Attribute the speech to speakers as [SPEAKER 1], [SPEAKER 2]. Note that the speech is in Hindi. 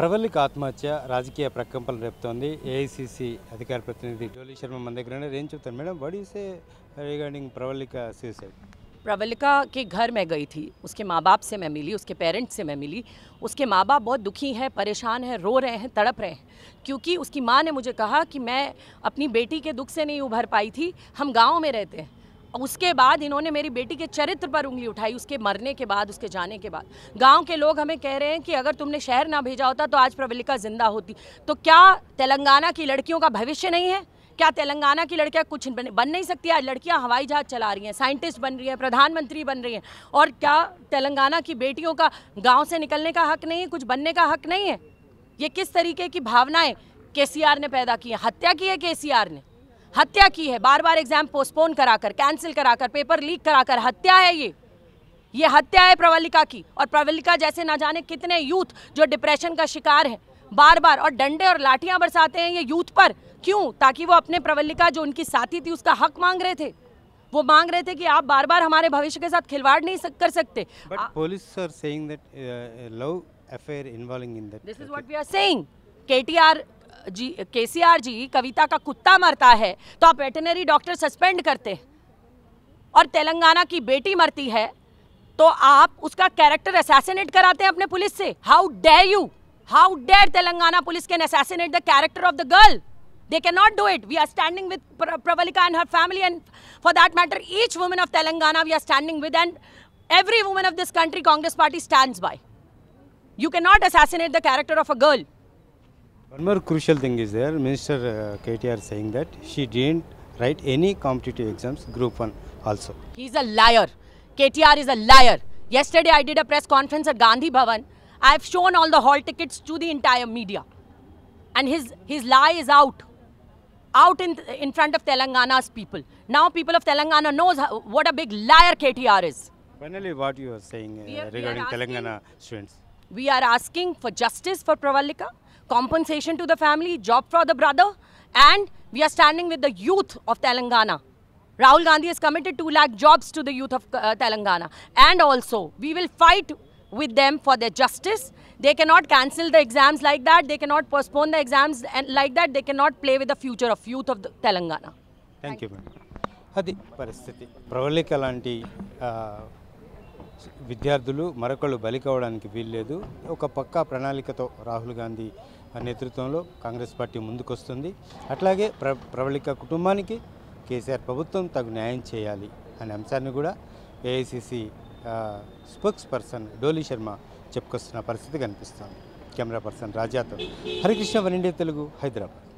[SPEAKER 1] प्रबलिक आत्महत्य राजकीय प्रकंपन రేపుతోంది एसीसी अधिकार प्रतिनिधि డోలీ శర్మ मन దగ్గర రేం చెప్తాను रिगार्डिंग प्रबलिक सुसाइड
[SPEAKER 2] प्रबलिका के घर मैं गई थी उसके माँ बाप से मैं मिली उसके पेरेंट्स से मैं मिली उसके माँ बाप बहुत दुखी हैं परेशान हैं रो रहे हैं तड़प रहे हैं क्योंकि उसकी माँ ने मुझे कहा कि मैं अपनी बेटी के दुख से नहीं उभर पाई थी हम गांव में रहते हैं उसके बाद इन्होंने मेरी बेटी के चरित्र पर उंगली उठाई उसके मरने के बाद उसके जाने के बाद गांव के लोग हमें कह रहे हैं कि अगर तुमने शहर ना भेजा होता तो आज प्रवलिका जिंदा होती तो क्या तेलंगाना की लड़कियों का भविष्य नहीं है क्या तेलंगाना की लड़कियाँ कुछ बन, नहीं सकती आज लड़कियाँ हवाई जहाज़ चला रही हैं साइंटिस्ट बन रही हैं प्रधानमंत्री बन रही हैं और क्या तेलंगाना की बेटियों का गाँव से निकलने का हक नहीं है कुछ बनने का हक नहीं है ये किस तरीके की भावनाएं केसीआर ने पैदा की हत्या की है के ने हत्या की है बार बार एग्जाम पोस्टपोन कराकर कैंसिल कराकर पेपर लीक कराकर हत्या है ये ये हत्या है प्रवलिका की और प्रवलिका जैसे ना जाने कितने यूथ जो डिप्रेशन का शिकार है बार बार और डंडे और लाठियां बरसाते हैं ये यूथ पर क्यों ताकि वो अपने प्रवलिका जो उनकी साथी थी उसका हक मांग रहे थे वो मांग रहे थे कि आप बार बार हमारे भविष्य के साथ खिलवाड़ नहीं कर सकते
[SPEAKER 1] पुलिस
[SPEAKER 2] केटीआर जी के जी कविता का कुत्ता मरता है तो आप वेटनरी डॉक्टर सस्पेंड करते और तेलंगाना की बेटी मरती है तो आप उसका कैरेक्टर असैसिनेट कराते हैं अपने पुलिस से how dare you how dare Telangana police can assassinate the character of the girl they can not do it we are standing with Pravalika and her family and for that matter each women of Telangana we are standing with and every women of this country Congress party stand by you can not assassinate the character of a girl
[SPEAKER 1] One more crucial thing is there, Minister uh, KTR saying that she didn't write any competitive exams, group 1 also.
[SPEAKER 2] He's a liar. KTR is a liar. Yesterday I did a press conference at Gandhi Bhavan. I have shown all the hall tickets to the entire media. And his, his lie is out. Out in, in front of Telangana's people. Now people of Telangana knows how, what a big liar KTR is.
[SPEAKER 1] Finally, what you are saying uh, are, regarding asking, Telangana students?
[SPEAKER 2] We are asking for justice for Pravalika compensation to the family, job for the brother, and we are standing with the youth of Telangana. Rahul Gandhi has committed 2 lakh jobs to the youth of uh, Telangana. And also, we will fight with them for their justice. They cannot cancel the exams like that. They cannot postpone the exams and like that. They cannot play with the future of youth of Telangana.
[SPEAKER 1] Thank, Thank you, Madam. అది పరిస్థితి ప్రవళిక విద్యార్థులు మరొకళ్ళు బలి కావడానికి వీల్లేదు ఒక పక్కా ప్రణాళికతో రాహుల్ గాంధీ నేతృత్వంలో కాంగ్రెస్ పార్టీ ముందుకొస్తుంది అట్లాగే ప్ర ప్రవళిక కుటుంబానికి కేసీఆర్ ప్రభుత్వం తగు న్యాయం చేయాలి అనే అంశాన్ని కూడా AICC spokesperson Doli Sharma చెప్పుకొస్తున్న పరిస్థితి కనిపిస్తోంది కెమెరా పర్సన్ రాజాతో హరికృష్ణ వన్ ఇండియా తెలుగు హైదరాబాద్